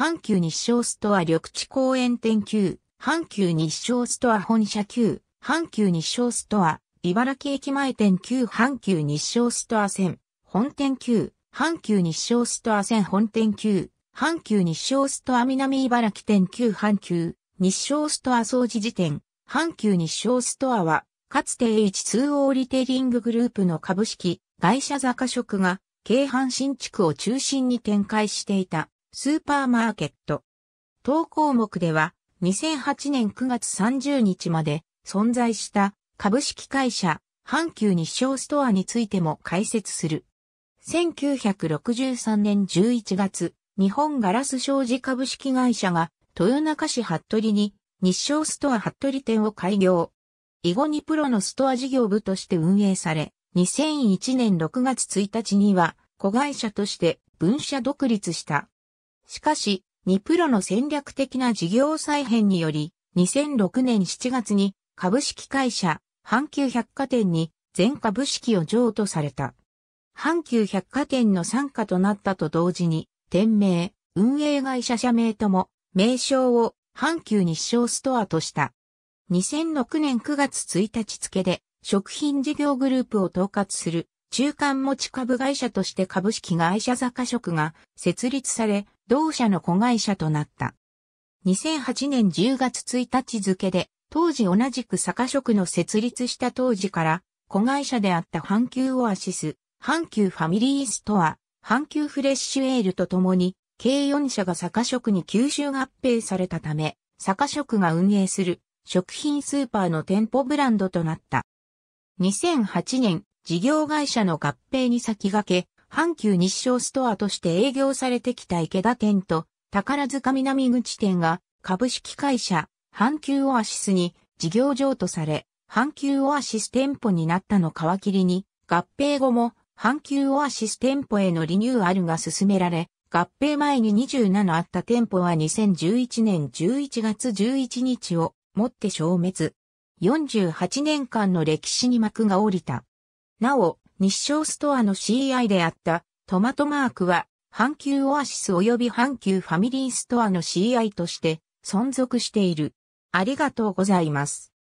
阪急日照ストア緑地公園店9、阪急日照ストア本社9、阪急日照ストア、茨城駅前店旧、阪急日照ストア線、本店旧、阪急日照ストア線本店9、阪急日照ストア南茨城店旧、阪急、日照ストア掃除時点、阪急日照ストアは、かつて H2O リテイリンググループの株式、会社雑貨食が、京阪新地区を中心に展開していた。スーパーマーケット。当項目では、2008年9月30日まで存在した株式会社、阪急日照ストアについても解説する。1963年11月、日本ガラス商事株式会社が豊中市服部に日照ストア服部店を開業。以後にプロのストア事業部として運営され、2001年6月1日には子会社として分社独立した。しかし、ニプロの戦略的な事業再編により、2006年7月に株式会社、阪急百貨店に全株式を譲渡された。阪急百貨店の参加となったと同時に、店名、運営会社社名とも、名称を阪急日商ストアとした。2006年9月1日付で、食品事業グループを統括する中間持ち株会社として株式会社坂食が設立され、同社の子会社となった。2008年10月1日付で、当時同じく坂職の設立した当時から、子会社であった阪急オアシス、阪急ファミリーストア、阪急フレッシュエールとともに、計4社が坂職に吸収合併されたため、坂職が運営する食品スーパーの店舗ブランドとなった。2008年、事業会社の合併に先駆け、阪急日照ストアとして営業されてきた池田店と宝塚南口店が株式会社阪急オアシスに事業譲渡され、阪急オアシス店舗になったの皮切りに、合併後も阪急オアシス店舗へのリニューアルが進められ、合併前に27あった店舗は2011年11月11日をもって消滅。48年間の歴史に幕が下りた。なお、日照ストアの CI であったトマトマークは阪急オアシス及び阪急ファミリーストアの CI として存続している。ありがとうございます。